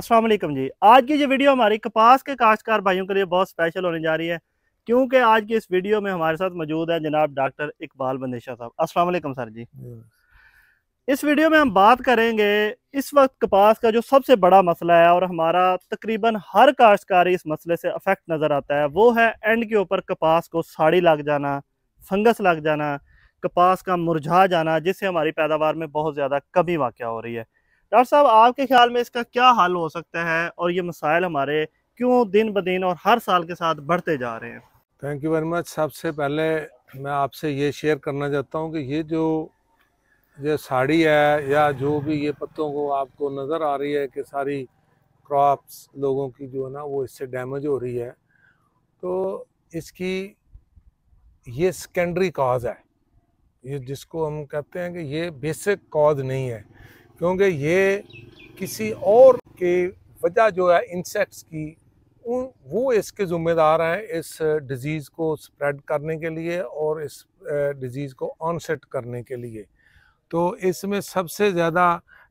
अस्सलाम जी आज की ये वीडियो हमारी कपास के काश्तकार भाइयों के लिए बहुत स्पेशल होने जा रही है क्योंकि आज की इस वीडियो में हमारे साथ मौजूद है जनाब डॉक्टर इकबाल बंदेशा साहब अस्सलाम सर जी इस वीडियो में हम बात करेंगे इस वक्त कपास का जो सबसे बड़ा मसला है और हमारा तकरीबन हर काश्तकार इस मसले से अफेक्ट नज़र आता है वो है एंड के ऊपर कपास को साड़ी लग जाना फंगस लग जाना कपास का मुरझा जाना जिससे हमारी पैदावार में बहुत ज़्यादा कमी वाक़ हो रही है डॉक्टर साहब आपके ख्याल में इसका क्या हल हो सकता है और ये मसाइल हमारे क्यों दिन ब दिन और हर साल के साथ बढ़ते जा रहे हैं थैंक यू वेरी मच सबसे पहले मैं आपसे ये शेयर करना चाहता हूँ कि ये जो ये साड़ी है या जो भी ये पत्तों को आपको नज़र आ रही है कि सारी क्रॉप्स लोगों की जो है ना वो इससे डैमेज हो रही है तो इसकी ये सेकेंडरी कॉज है ये जिसको हम कहते हैं कि ये बेसिक कॉज नहीं है क्योंकि ये किसी और के वजह जो है इंसेक्ट्स की उन वो इसके ज़िम्मेदार हैं इस डिज़ीज़ uh, को स्प्रेड करने के लिए और इस डिज़ीज़ uh, को ऑनसेट करने के लिए तो इसमें सबसे ज़्यादा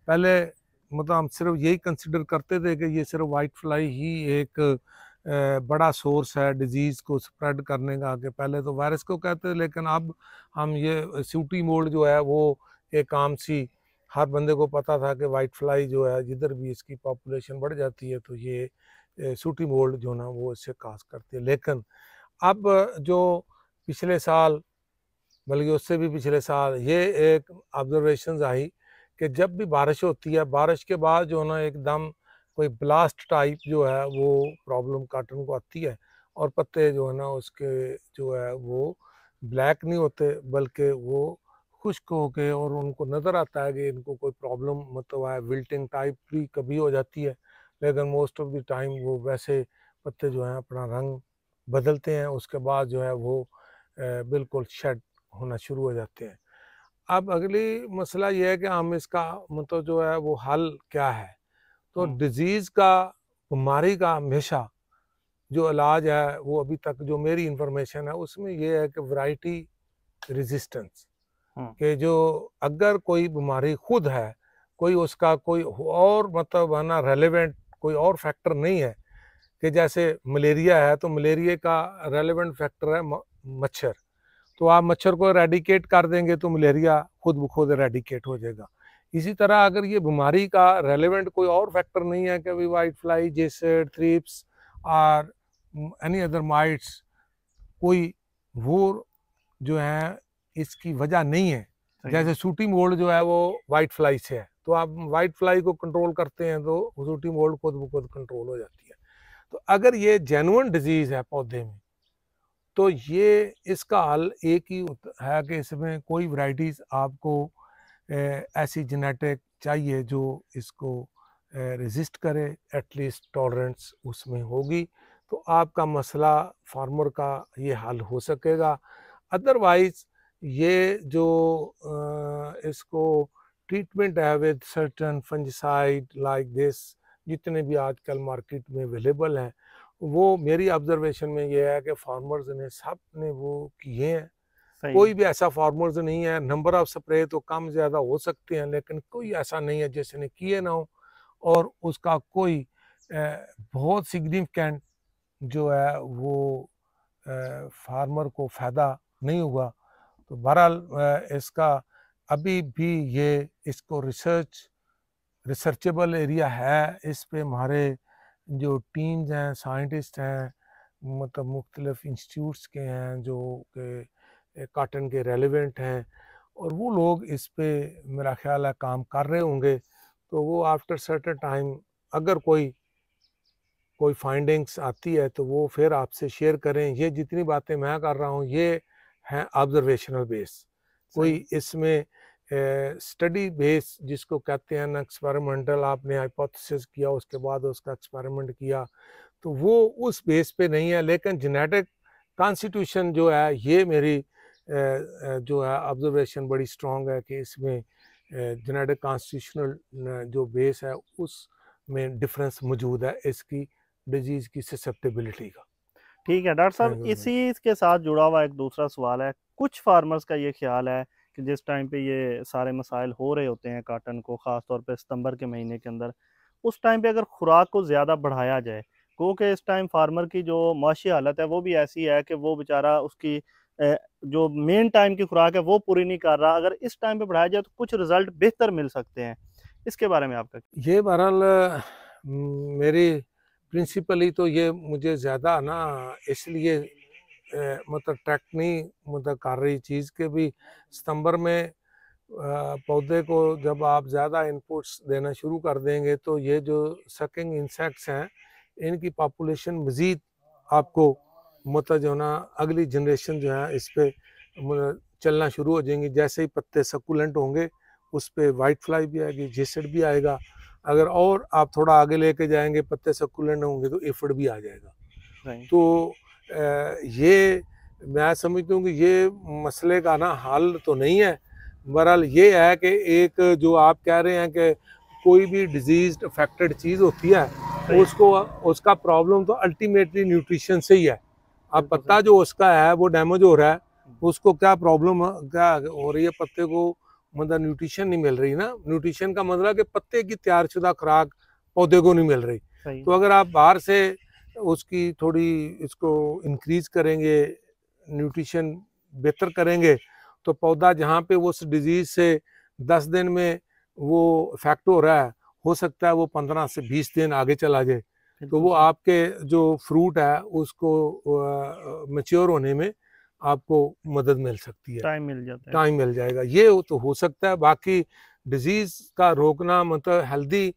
पहले मतलब हम सिर्फ यही कंसिडर करते थे कि ये सिर्फ वाइट फ्लाई ही एक uh, बड़ा सोर्स है डिजीज़ को स्प्रेड करने का कि पहले तो वायरस को कहते थे लेकिन अब हम ये सूटी मोल्ड जो है वो एक आम सी हर बंदे को पता था कि वाइट फ्लाई जो है जिधर भी इसकी पॉपुलेशन बढ़ जाती है तो ये सूटी मोल्ड जो ना वो इससे कास्ट करती है लेकिन अब जो पिछले साल बल्कि उससे भी पिछले साल ये एक ऑब्जर्वेशन आई कि जब भी बारिश होती है बारिश के बाद जो ना एकदम कोई ब्लास्ट टाइप जो है वो प्रॉब्लम काटन को आती है और पत्ते जो है ना उसके जो है वो ब्लैक नहीं होते बल्कि वो खुश्क के और उनको नज़र आता है कि इनको कोई प्रॉब्लम मतलब है विल्टिंग टाइप की कभी हो जाती है लेकिन मोस्ट ऑफ द टाइम वो वैसे पत्ते जो हैं अपना रंग बदलते हैं उसके बाद जो है वो बिल्कुल शेड होना शुरू हो जाते हैं अब अगली मसला यह है कि हम इसका मतलब जो है वो हल क्या है तो डिजीज़ का बीमारी का हमेशा जो इलाज है वो अभी तक जो मेरी इंफॉर्मेशन है उसमें यह है कि वैरायटी रेजिस्टेंस हाँ। कि जो अगर कोई बीमारी खुद है कोई उसका कोई और मतलब है ना रेलिवेंट कोई और फैक्टर नहीं है कि जैसे मलेरिया है तो मलेरिया का रेलिवेंट फैक्टर है मच्छर तो आप मच्छर को रेडिकेट कर देंगे तो मलेरिया खुद ब खुद रेडिकेट हो जाएगा इसी तरह अगर ये बीमारी का रेलिवेंट कोई और फैक्टर नहीं है कि वाइट फ्लाई जेसड थ्रिप्स और एनी अदर माइट्स कोई वो जो है इसकी वजह नहीं है जैसे शूटिंग बोल्ड जो है वो वाइट फ्लाई से है तो आप वाइट फ्लाई को कंट्रोल करते हैं तो शूटिंग बोल्ड खुद ब खुद कंट्रोल हो जाती है तो अगर ये जेनुअन डिजीज़ है पौधे में तो ये इसका हल एक ही है कि इसमें कोई वराइटीज आपको ऐसी जेनेटिक चाहिए जो इसको रेजिस्ट करे एटलीस्ट टॉलरेंस उसमें होगी तो आपका मसला फार्मर का ये हल हो सकेगा अदरवाइज ये जो इसको ट्रीटमेंट है with certain fungicide like this जितने भी आजकल मार्केट में अवेलेबल हैं वो मेरी ऑब्जर्वेशन में ये है कि फार्मर्स ने सब ने वो किए हैं कोई भी ऐसा फार्मर्स नहीं है नंबर ऑफ स्प्रे तो कम ज़्यादा हो सकते हैं लेकिन कोई ऐसा नहीं है जिसने किए ना हो और उसका कोई बहुत सिग्निफिकेंट जो है वो फार्मर को फ़ायदा नहीं हुआ तो बहरहाल इसका अभी भी ये इसको रिसर्च रिसर्चेबल एरिया है इस पे हमारे जो टीम्स हैं साइंटिस्ट हैं मतलब मुख्तलफ़ इंस्टीट्यूट्स के हैं जो के काटन के रेलिवेंट हैं और वो लोग इस पर मेरा ख्याल है काम कर रहे होंगे तो वो आफ्टर सर्टन टाइम अगर कोई कोई फाइंडिंग्स आती है तो वो फिर आपसे शेयर करें ये जितनी बातें मैं कर रहा हूँ ये हैं ऑब्जर्वेशनल बेस कोई इसमें स्टडी बेस जिसको कहते हैं ना एक्सपेरिमेंटल आपने हाइपोथेसिस किया उसके बाद उसका एक्सपेरिमेंट किया तो वो उस बेस पे नहीं है लेकिन जेनेटिक कॉन्स्टिट्यूशन जो है ये मेरी जो है ऑब्जर्वेशन बड़ी स्ट्रॉन्ग है कि इसमें जेनेटिक कॉन्स्टिट्यूशनल जो बेस है उस में डिफरेंस मौजूद है इसकी डिजीज़ की ससेप्टेबिलिटी का ठीक है डॉक्टर साहब इसी के साथ जुड़ा हुआ एक दूसरा सवाल है कुछ फार्मर्स का ये ख्याल है कि जिस टाइम पे ये सारे मसाइल हो रहे होते हैं काटन को ख़ास तौर पे सितंबर के महीने के अंदर उस टाइम पे अगर खुराक को ज़्यादा बढ़ाया जाए क्योंकि इस टाइम फार्मर की जो माशी हालत है वो भी ऐसी है कि वो बेचारा उसकी जो मेन टाइम की खुराक है वो पूरी नहीं कर रहा अगर इस टाइम पर बढ़ाया जाए तो कुछ रिज़ल्ट बेहतर मिल सकते हैं इसके बारे में आपका ये बहरहाल मेरी प्रिंसिपली तो ये मुझे ज़्यादा ना इसलिए मतलब टेक्नी मतलब कर रही चीज़ के भी सितंबर में पौधे को जब आप ज़्यादा इनपुट्स देना शुरू कर देंगे तो ये जो सकिंग इंसेक्ट्स हैं इनकी पॉपुलेशन मज़ीद आपको मतलब जो ना अगली जनरेशन जो है इस पर चलना शुरू हो जाएंगी जैसे ही पत्ते सकुलेंट होंगे उस पर वाइट फ्लाई भी आएगी जेसड भी आएगा अगर और आप थोड़ा आगे लेके जाएंगे पत्ते सकुलेंट होंगे तो एफड भी आ जाएगा तो ये मैं समझता हूँ कि ये मसले का ना हल तो नहीं है बहरहाल ये है कि एक जो आप कह रहे हैं कि कोई भी डिजीज अफेक्टेड चीज़ होती है उसको उसका प्रॉब्लम तो अल्टीमेटली न्यूट्रिशन से ही है अब पत्ता जो उसका है वो डैमेज हो रहा है hmm. उसको क्या प्रॉब्लम क्या हो रही है पत्ते को मतलब न्यूट्रिशन नहीं मिल रही ना न्यूट्रिशन का मतलब कि पत्ते की तैयारशुदा खुराक पौधे को नहीं मिल रही तो अगर आप बाहर से उसकी थोड़ी इसको इंक्रीज करेंगे न्यूट्रिशन बेहतर करेंगे तो पौधा जहाँ पे वो उस डिजीज से दस दिन में वो इफेक्ट हो रहा है हो सकता है वो पंद्रह से बीस दिन आगे चला जाए तो वो आपके जो फ्रूट है उसको मेच्योर होने में आपको मदद मिल सकती है टाइम मिल जाता है टाइम मिल जाएगा ये तो हो सकता है बाकी डिजीज का रोकना मतलब हेल्दी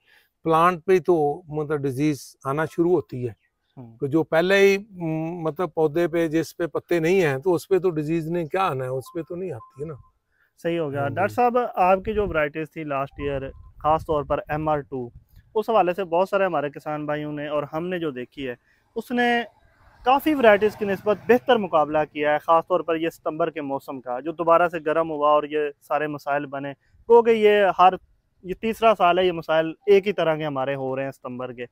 प्लांट पे तो मतलब डिजीज आना शुरू होती है हम्म। तो जो पहले ही हम्म, मतलब पौधे पे जिस पे पत्ते नहीं है तो उसपे तो डिजीज ने क्या आना है उसपे तो नहीं आती है ना सही हो गया हाँ डॉक्टर साहब आपकी जो वराइटीज़ थी लास्ट ईयर ख़ास तौर पर एम उस हवाले से बहुत सारे हमारे किसान भाइयों ने और हमने जो देखी है उसने काफ़ी वैराइटीज़ की नस्बत बेहतर मुकाबला किया है ख़ास तौर पर यह सितंबर के मौसम का जो दोबारा से गर्म हुआ और ये सारे मसाइल बने वो ये हर ये तीसरा साल है ये मसाइल एक ही तरह के हमारे हो रहे हैं सितंबर के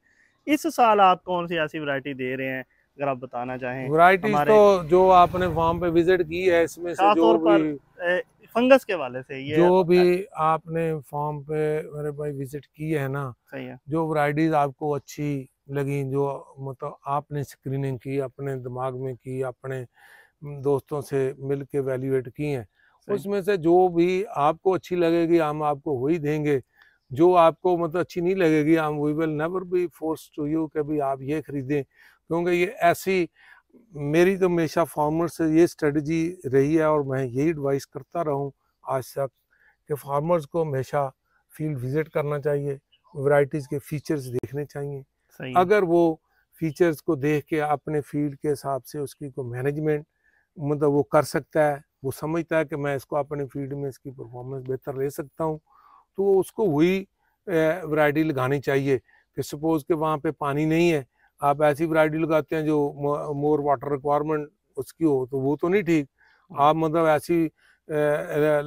इस साल आप कौन सी ऐसी वैरायटी दे रहे हैं अगर आप बताना चाहें वैरायटी तो जो आपने फार्म पे विजिट की है इसमें से जो भी फंगस के वाले से ये जो भी आपने फार्म पे मेरे भाई विजिट की है ना सही है जो वैरायटीज आपको अच्छी लगी जो मतलब आपने स्क्रीनिंग की अपने दिमाग में की अपने दोस्तों से मिल के वैल्यूएट की हैं उसमें से जो भी आपको अच्छी लगेगी हम आपको वही देंगे जो आपको मतलब अच्छी नहीं लगेगी हम we will never be force to you कि भी आप ये खरीदें क्योंकि ये ऐसी मेरी तो हमेशा फार्मर से ये स्ट्रेटजी रही है और मैं यही एडवाइस करता रहूँ आज तक कि फार्मर्स को हमेशा फील्ड विज़िट करना चाहिए वैरायटीज़ के फीचर्स देखने चाहिए अगर वो फीचर्स को देख के अपने फील्ड के हिसाब से उसकी को मैनेजमेंट मतलब वो कर सकता है वो समझता है कि मैं इसको अपने फील्ड में इसकी परफॉर्मेंस बेहतर ले सकता हूँ तो उसको वही वरायटी लगानी चाहिए कि सपोज़ के वहाँ पे पानी नहीं है आप ऐसी वरायटी लगाते हैं जो मोर वाटर रिक्वायरमेंट उसकी हो तो वो तो नहीं ठीक हाँ। आप मतलब ऐसी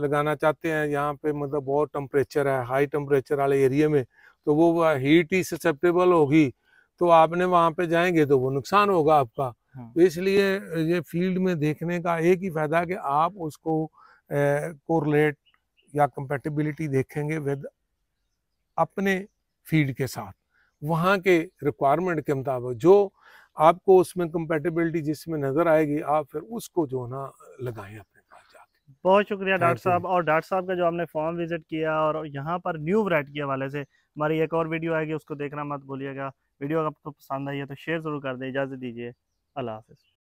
लगाना चाहते हैं यहाँ पे मतलब बहुत टम्परेचर है हाई टेम्परेचर वाले एरिया में तो वो हीट ही ससेप्टेबल होगी तो आपने वहाँ पे जाएंगे तो वो नुकसान होगा आपका हाँ। तो इसलिए ये फील्ड में देखने का एक ही फायदा कि आप उसको कोरलेट या कंपेटिबिलिटी देखेंगे विद अपने फील्ड के साथ वहाँ के रिक्वायरमेंट के मुताबिक जो आपको उसमें कंपेटिबिलिटी जिसमें नज़र आएगी आप फिर उसको जो ना लगाएं अपने बहुत शुक्रिया डॉक्टर साहब और डॉक्टर साहब का जो हमने फॉर्म विजिट किया और यहाँ पर न्यू के हवाले से हमारी एक और वीडियो आएगी उसको देखना मत भूलिएगा वीडियो आपको पसंद आई है तो शेयर ज़रूर कर दें इजाज़त दीजिए अल्लाह हाफिज़